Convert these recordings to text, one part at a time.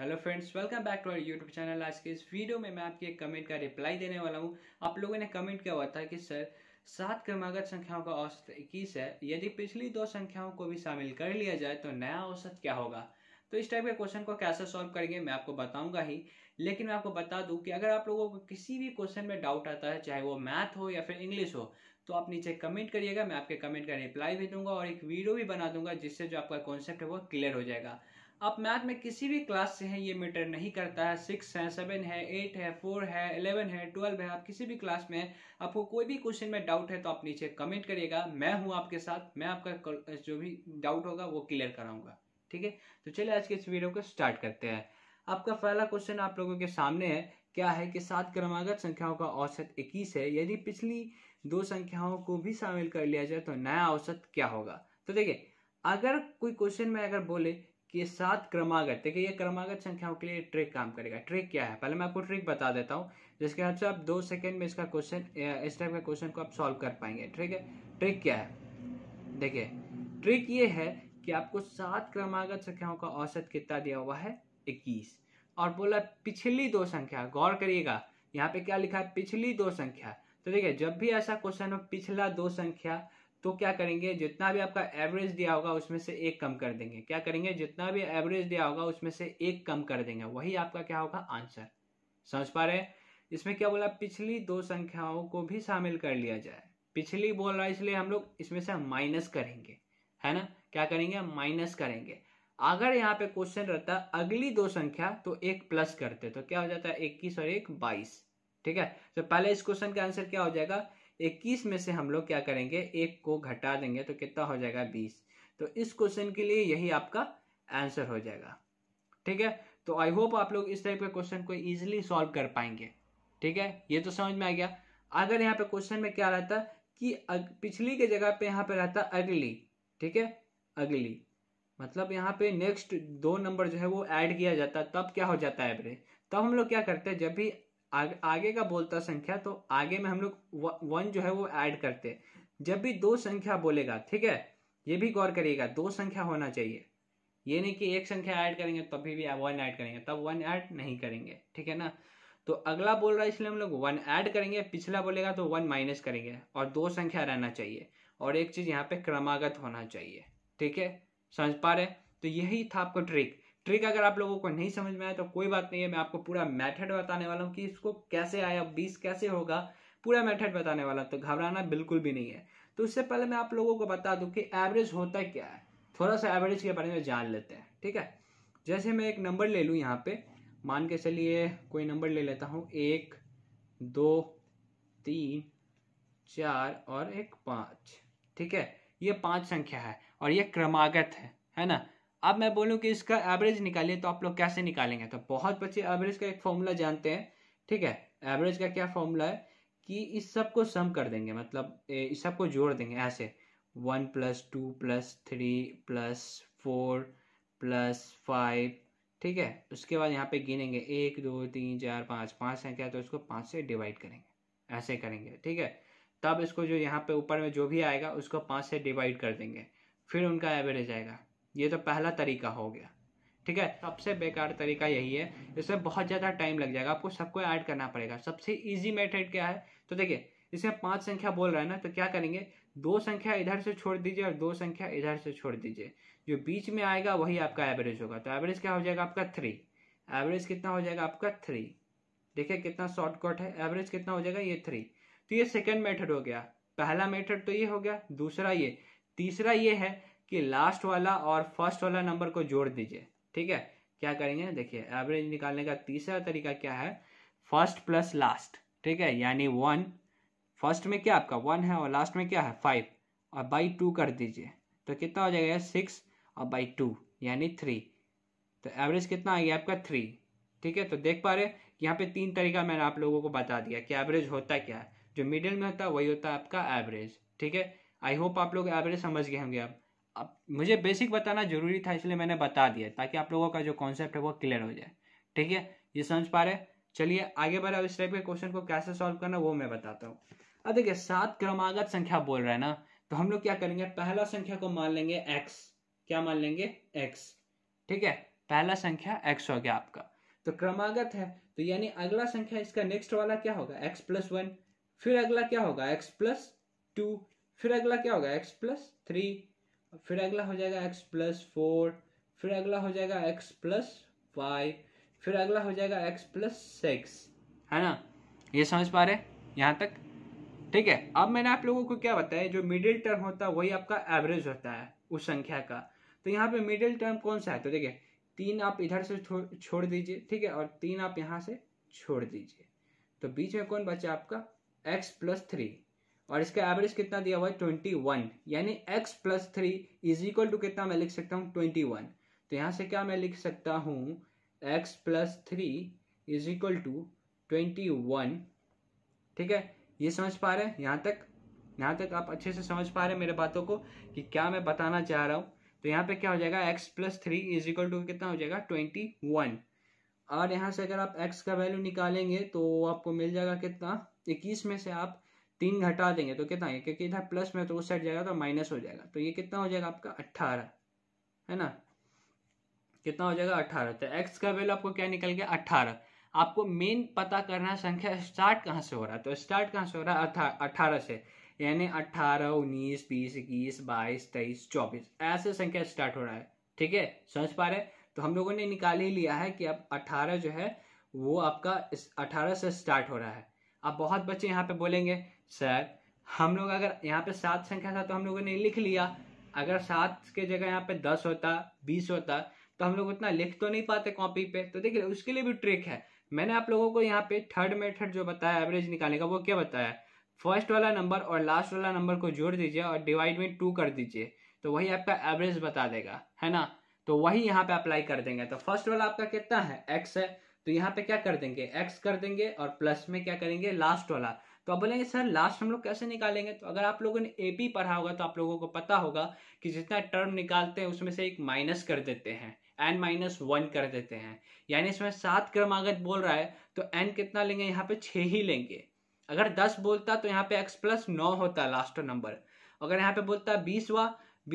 hello friends welcome back to our YouTube channel आज के इस वीडियो में मैं आपके कमेंट का रिप्लाई देने वाला हूँ आप लोगों ने कमेंट किया हुआ था कि सर सात क्रमागत संख्याओं का औसत इक्कीस है यदि पिछली दो संख्याओं को भी शामिल कर लिया जाए तो नया औसत क्या होगा तो इस टाइप के क्वेश्चन को कैसे सॉल्व करेंगे मैं आपको बताऊंगा ही लेकिन मैं आपको बता दूं कि अगर आप लोगों को किसी भी क्वेश्चन में डाउट आता है चाहे वो मैथ हो या फिर इंग्लिश हो तो आप नीचे कमेंट करिएगा मैं आपके कमेंट का रिप्लाई भी दूंगा और एक वीडियो भी बना दूंगा जिससे जो आपका कॉन्सेप्ट है वो क्लियर हो जाएगा आप मैथ में किसी भी क्लास से हैं ये मैटर नहीं करता है सिक्स है सेवन है एट है फोर है एलेवन है ट्वेल्व है आप किसी भी क्लास में आपको कोई भी क्वेश्चन में डाउट है तो आप नीचे कमेंट करिएगा मैं हूँ आपके साथ मैं आपका जो भी डाउट होगा वो क्लियर कराऊंगा ठीक है तो चलिए आज के इस वीडियो को स्टार्ट करते हैं आपका पहला क्वेश्चन आप लोगों के सामने है क्या है कि सात क्रमागत संख्याओं का औसत इक्कीस है यदि पिछली दो संख्याओं को भी शामिल कर लिया जाए तो नया औसत क्या होगा तो देखिए अगर कोई क्वेश्चन में अगर बोले कि सात क्रमागत देखिए ये क्रमागत संख्याओं के लिए ट्रिक काम करेगा ट्रिक क्या है पहले मैं आपको ट्रिक बता देता हूँ जिसके हिसाब से आप दो सेकेंड में इसका क्वेश्चन इस टाइप का क्वेश्चन को आप सॉल्व कर पाएंगे ठीक है ट्रिक क्या है देखिए ट्रिक ये है कि आपको सात क्रमागत संख्याओं का औसत कितना दिया हुआ है इक्कीस और बोला पिछली दो संख्या गौर करिएगा यहाँ पे क्या लिखा है पिछली दो संख्या तो देखिए जब भी ऐसा क्वेश्चन हो पिछला दो संख्या तो क्या करेंगे जितना भी आपका एवरेज दिया होगा उसमें से एक कम कर देंगे क्या करेंगे जितना भी एवरेज दिया होगा उसमें से एक कम कर देंगे वही आपका क्या होगा आंसर समझ पा रहे इसमें क्या बोला पिछली दो संख्याओं को भी शामिल कर लिया जाए पिछली बोल रहा है इसलिए हम लोग इसमें से माइनस करेंगे है ना क्या करेंगे माइनस करेंगे अगर यहाँ पे क्वेश्चन रहता अगली दो संख्या तो एक प्लस करते तो क्या हो जाता है इक्कीस और एक बाईस ठीक है तो पहले इस क्वेश्चन का आंसर क्या हो जाएगा 21 में से हम लोग क्या करेंगे एक को घटा देंगे तो कितना हो जाएगा 20 तो इस क्वेश्चन के लिए यही आपका आंसर हो जाएगा ठीक है तो आई होप आप लोग इस टाइप के क्वेश्चन को इजिली सॉल्व कर पाएंगे ठीक है ये तो समझ में आ गया अगर यहाँ पे क्वेश्चन में क्या रहता कि अग, पिछली के जगह पे यहाँ पे रहता अगली ठीक है अगली मतलब यहाँ पे नेक्स्ट दो नंबर जो है वो ऐड किया जाता तब क्या हो जाता है एवरेज तब हम लोग क्या करते हैं जब भी आग, आगे का बोलता संख्या तो आगे में हम लोग वन जो है वो ऐड करते हैं जब भी दो संख्या बोलेगा ठीक है ये भी गौर करिएगा दो संख्या होना चाहिए ये नहीं कि एक संख्या ऐड करेंगे तभी भी वन ऐड करेंगे तब वन ऐड नहीं करेंगे ठीक है ना तो अगला बोल रहा है इसलिए हम लोग वन ऐड करेंगे पिछला बोलेगा तो वन माइनस करेंगे और दो संख्या रहना चाहिए और एक चीज़ यहाँ पे क्रमागत होना चाहिए ठीक है समझ पा रहे तो यही था आपका ट्रिक ट्रिक अगर आप लोगों को नहीं समझ में आया तो कोई बात नहीं है मैं आपको पूरा मेथड बताने वाला हूँ कि इसको कैसे आया बीस कैसे होगा पूरा मेथड बताने वाला तो घबराना बिल्कुल भी नहीं है तो उससे पहले मैं आप लोगों को बता दूं कि एवरेज होता क्या है थोड़ा सा एवरेज के बारे में जान लेते हैं ठीक है जैसे मैं एक नंबर ले लूँ यहाँ पे मान के चलिए कोई नंबर ले लेता हूँ एक दो तीन चार और एक पाँच ठीक है ये पांच संख्या है और ये क्रमागत है है ना अब मैं बोलूँ कि इसका एवरेज निकालिए तो आप लोग कैसे निकालेंगे तो बहुत बच्चे एवरेज का एक फॉर्मूला जानते हैं ठीक है एवरेज का क्या फॉर्मूला है कि इस सब को सम कर देंगे मतलब इस सब को जोड़ देंगे ऐसे one plus two plus three plus four plus five ठीक है उसके बाद यहाँ पे गिनेंगे एक दो तीन चार पाँच पाँच संख्या तो इसको पाँच से डिवाइड करेंगे ऐसे करेंगे ठीक है तब इसको जो यहाँ पे ऊपर में जो भी आएगा उसको पाँच से डिवाइड कर देंगे फिर उनका एवरेज आएगा ये तो पहला तरीका हो गया ठीक है सबसे बेकार तरीका यही है इसमें बहुत ज़्यादा टाइम लग जाएगा आपको सबको ऐड करना पड़ेगा सबसे इजी मेथड क्या है तो देखिए इसमें पांच संख्या बोल रहा है ना तो क्या करेंगे दो संख्या इधर से छोड़ दीजिए और दो संख्या इधर से छोड़ दीजिए जो बीच में आएगा वही आपका एवरेज होगा तो एवरेज क्या हो जाएगा आपका थ्री एवरेज कितना हो जाएगा आपका थ्री देखिए कितना शॉर्टकट है एवरेज कितना हो जाएगा ये थ्री तो ये सेकेंड मेथड हो गया पहला मेथड तो ये हो गया दूसरा ये तीसरा ये है कि लास्ट वाला और फर्स्ट वाला नंबर को जोड़ दीजिए ठीक है क्या करेंगे देखिए एवरेज निकालने का तीसरा तरीका क्या है फर्स्ट प्लस लास्ट ठीक है यानी वन फर्स्ट में क्या आपका वन है और लास्ट में क्या है फाइव और बाई टू कर दीजिए तो कितना हो जाएगा सिक्स और बाई टू यानी थ्री तो एवरेज कितना आ गया आपका थ्री ठीक है तो देख पा रहे यहाँ पे तीन तरीका मैंने आप लोगों को बता दिया कि एवरेज होता क्या है जो मिडिल में होता है वही होता है आपका एवरेज ठीक है आई होप आप लोग एवरेज समझ गए होंगे आप अब मुझे बेसिक बताना जरूरी था इसलिए मैंने बता दिया ताकि आप लोगों का जो कॉन्सेप्ट है वो क्लियर हो जाए ठीक है ये समझ पा रहे चलिए आगे बढ़े अब इस टाइप के क्वेश्चन को कैसे सॉल्व करना वो मैं बताता हूँ अब देखिए सात क्रमागत संख्या बोल रहा है ना तो हम लोग क्या करेंगे पहला संख्या को मान लेंगे एक्स क्या मान लेंगे एक्स ठीक है पहला संख्या एक्स हो गया आपका तो क्रमागत है तो यानी अगला संख्या इसका नेक्स्ट वाला क्या होगा एक्स प्लस वन फिर अगला क्या होगा एक्स प्लस टू फिर अगला क्या होगा एक्स प्लस थ्री फिर अगला हो जाएगा एक्स प्लस फोर फिर अगला हो जाएगा एक्स प्लस फाइव फिर अगला हो जाएगा एक्स प्लस सिक्स है ना ये समझ पा रहे यहाँ तक ठीक है अब मैंने आप लोगों को क्या बताया जो मिडिल टर्म होता है वही आपका एवरेज होता है उस संख्या का तो यहाँ पे मिडिल टर्म कौन सा है तो देखिए तीन आप इधर से छोड़ दीजिए ठीक है और तीन आप यहाँ से छोड़ दीजिए तो बीच में कौन बचा आपका एक्स प्लस थ्री और इसका एवरेज कितना दिया हुआ है ट्वेंटी वन यानी x plus three is equal to कितना मैं लिख सकता हूँ ट्वेंटी वन तो यहाँ से क्या मैं लिख सकता हूँ x plus three is equal to twenty one ठीक है ये समझ पा रहे हैं यहाँ तक यहाँ तक आप अच्छे से समझ पा रहे हैं मेरे बातों को कि क्या मैं बताना चाह रहा हूँ तो यहाँ पे क्या हो जाएगा x plus three is equal to कितना हो जाएगा ट्वेंटी वन और यहाँ से अगर आप x का वैल्यू निकालेंगे तो आपको मिल जाएगा कितना इक्कीस में से आप तीन घटा देंगे तो कितना क्योंकि इधर प्लस में तो उस साइड जाएगा तो माइनस हो जाएगा तो ये कितना हो जाएगा आपका अट्ठारह है ना कितना हो जाएगा अट्ठारह तो एक्स का वैल्यू आपको क्या निकल गया अट्ठारह आपको मेन पता करना संख्या स्टार्ट कहाँ से हो रहा है तो स्टार्ट कहाँ से हो रहा है अठारह से यानी अट्ठारह उन्नीस बीस इक्कीस बाईस तेईस चौबीस ऐसे संख्या स्टार्ट हो रहा है ठीक है समझ पा रहे तो हम लोगों ने निकाल ही लिया है कि अब अट्ठारह जो है वो आपका अठारह से स्टार्ट हो रहा है अब बहुत बच्चे यहाँ पे बोलेंगे सर हम लोग अगर यहाँ पे सात संख्या था तो हम लोगों ने लिख लिया अगर सात के जगह यहाँ पे दस होता बीस होता तो हम लोग उतना लिख तो नहीं पाते कॉपी पे तो देखिए उसके लिए भी ट्रिक है मैंने आप लोगों को यहाँ पे थर्ड मेथड जो बताया एवरेज निकालने का वो क्या बताया फर्स्ट वाला नंबर और लास्ट वाला नंबर को जोड़ दीजिए और डिवाइड में टू कर दीजिए तो वही आपका एवरेज बता देगा है ना तो वही यहाँ पे अप्लाई कर देंगे तो फर्स्ट वाला आपका कितना है एक्स है तो यहाँ पे क्या कर देंगे एक्स कर देंगे और प्लस में क्या करेंगे लास्ट वाला तो आप बोलेंगे सर लास्ट हम लोग कैसे निकालेंगे तो अगर आप लोगों ने ए बी पढ़ा होगा तो आप लोगों को पता होगा कि जितना टर्म निकालते हैं उसमें से एक माइनस कर देते हैं एन माइनस वन कर देते हैं यानी इसमें सात क्रमागत बोल रहा है तो एन कितना लेंगे यहाँ पे छः ही लेंगे अगर दस बोलता तो यहाँ पे एक्स प्लस नौ होता लास्ट नंबर अगर यहाँ पे बोलता बीस हुआ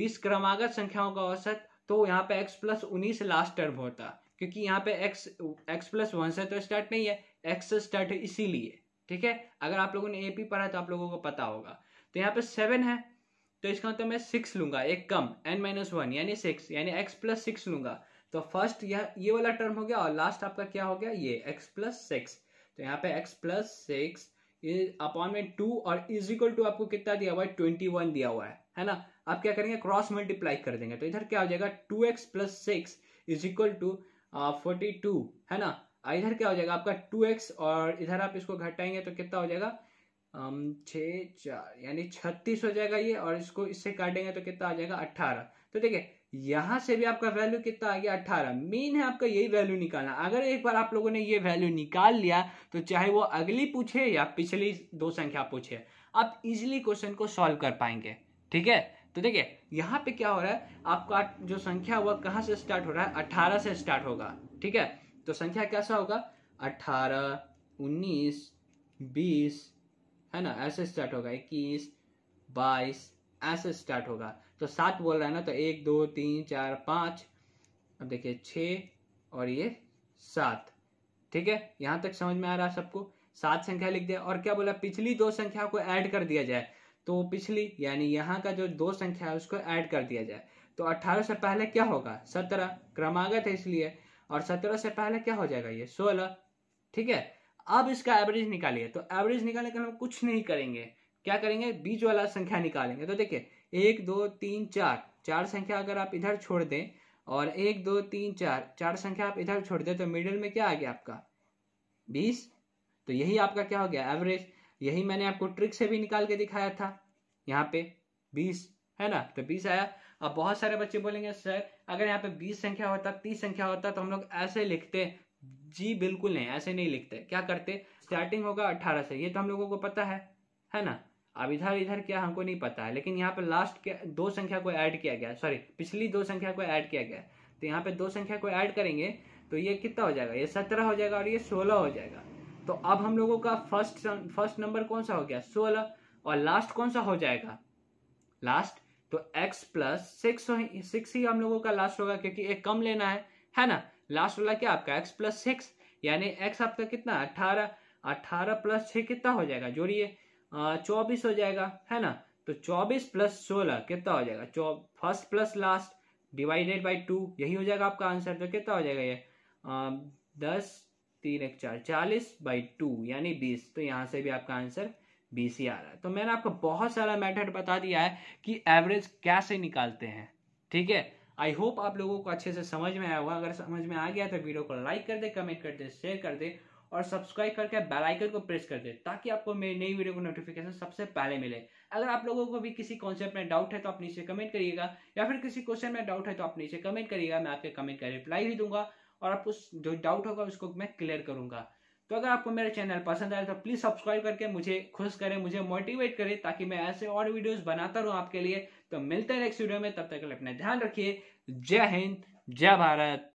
बीस क्रमागत संख्याओं का औसत तो यहाँ पे एक्स प्लस उन्नीस लास्ट टर्म होता क्योंकि यहाँ पे x x प्लस वन से तो स्टार्ट नहीं है x से स्टार्ट है इसीलिए ठीक है अगर आप लोगों ने ए पी पढ़ा तो आप लोगों को पता होगा तो यहाँ पे सेवन है तो इसका मतलब मैं सिक्स लूंगा एक कम एन माइनस वन यानी सिक्स यानी एक्स प्लस सिक्स लूंगा तो फर्स्ट यह ये वाला टर्म हो गया और लास्ट आपका क्या हो गया ये एक्स प्लस सिक्स तो यहाँ पे एक्स प्लस सिक्स अपॉन में टू और इज इक्वल टू आपको कितना दिया हुआ है ट्वेंटी वन दिया हुआ है है ना आप क्या करेंगे क्रॉस मल्टीप्लाई कर देंगे तो इधर क्या हो जाएगा two x plus six is equal to forty two है ना इधर क्या हो जाएगा आपका टू एक्स और इधर आप इसको घटाएंगे तो कितना हो जाएगा छ चार यानी छत्तीस हो जाएगा ये और इसको इससे काटेंगे तो कितना आ जाएगा अट्ठारह तो देखिए यहां से भी आपका वैल्यू कितना आ गया अट्ठारह मेन है आपका यही वैल्यू निकालना अगर एक बार आप लोगों ने ये वैल्यू निकाल लिया तो चाहे वो अगली पूछे या पिछली दो संख्या पूछे आप इजिली क्वेश्चन को सॉल्व कर पाएंगे ठीक है तो देखिए यहाँ पे क्या हो रहा है आपका जो संख्या हुआ कहाँ से स्टार्ट हो रहा है अठारह से स्टार्ट होगा ठीक है तो संख्या कैसा होगा अठारह उन्नीस बीस है ना ऐसे स्टार्ट होगा इक्कीस बाईस ऐसे स्टार्ट होगा तो सात बोल रहा है ना तो एक दो तीन चार पाँच अब देखिए छ और ये सात ठीक है यहाँ तक समझ में आ रहा है सबको सात संख्या लिख दिया और क्या बोला पिछली दो संख्या को ऐड कर दिया जाए तो पिछली यानी यहाँ का जो दो संख्या है उसको ऐड कर दिया जाए तो 18 से पहले क्या होगा 17 क्रमागत है इसलिए और 17 से पहले क्या हो जाएगा ये 16 ठीक है अब इसका एवरेज निकालिए तो एवरेज निकालने के हम कुछ नहीं करेंगे क्या करेंगे बीज वाला संख्या निकालेंगे तो देखिए एक दो तीन चार चार संख्या अगर आप इधर छोड़ दें और एक दो तीन चार चार संख्या आप इधर छोड़ दें तो मिडिल में क्या आ गया आपका बीस तो यही आपका क्या हो गया एवरेज यही मैंने आपको ट्रिक से भी निकाल के दिखाया था यहाँ पे बीस है ना तो बीस आया अब बहुत सारे बच्चे बोलेंगे सर अगर यहाँ पे बीस संख्या होता तीस संख्या होता तो हम लोग ऐसे लिखते जी बिल्कुल नहीं ऐसे नहीं लिखते क्या करते स्टार्टिंग होगा अट्ठारह से ये तो हम लोगों को पता है है ना अब इधर इधर क्या हमको नहीं पता है लेकिन यहाँ पे लास्ट के दो संख्या को ऐड किया गया सॉरी पिछली दो संख्या को ऐड किया गया तो यहाँ पे दो संख्या को ऐड करेंगे तो ये कितना हो जाएगा ये सत्रह हो जाएगा और ये सोलह हो जाएगा तो अब हम लोगों का फर्स्ट फर्स्ट नंबर कौन सा हो गया सोलह और लास्ट कौन सा हो जाएगा लास्ट तो x प्लस सिक्स सिक्स ही हम लोगों का लास्ट होगा क्योंकि एक कम लेना है है ना लास्ट वाला क्या आपका x प्लस सिक्स यानी x आपका कितना अठारह अठारह प्लस छ कितना हो जाएगा जोड़िए चौबीस हो जाएगा है ना तो चौबीस प्लस सोलह कितना हो जाएगा चौ first plus last divided by two यही हो जाएगा आपका आंसर तो कितना हो जाएगा ये दस तीन एक चार चालीस बाई टू यानी बीस तो यहाँ से भी आपका आंसर बीस ही आ रहा है तो मैंने आपको बहुत सारा मेथड बता दिया है कि एवरेज कैसे निकालते हैं ठीक है आई होप आप लोगों को अच्छे से समझ में आया होगा अगर समझ में आ गया तो वीडियो को लाइक कर दे कमेंट कर दे शेयर कर दे और सब्सक्राइब करके बेल आइकन को प्रेस कर दे ताकि आपको मेरी नई वीडियो को नोटिफिकेशन सबसे पहले मिले अगर आप लोगों को भी किसी कॉन्सेप्ट में डाउट है तो आप नीचे कमेंट करिएगा या फिर किसी क्वेश्चन में डाउट है तो आप नीचे कमेंट करिएगा मैं आपके कमेंट का रिप्लाई भी दूंगा और आपको जो डाउट होगा उसको मैं क्लियर करूंगा तो अगर आपको मेरा चैनल पसंद आए तो प्लीज़ सब्सक्राइब करके मुझे खुश करें मुझे मोटिवेट करें ताकि मैं ऐसे और वीडियोस बनाता रहूं आपके लिए तो मिलते हैं नेक्स्ट वीडियो में तब तक अपना ध्यान रखिए जय हिंद जय भारत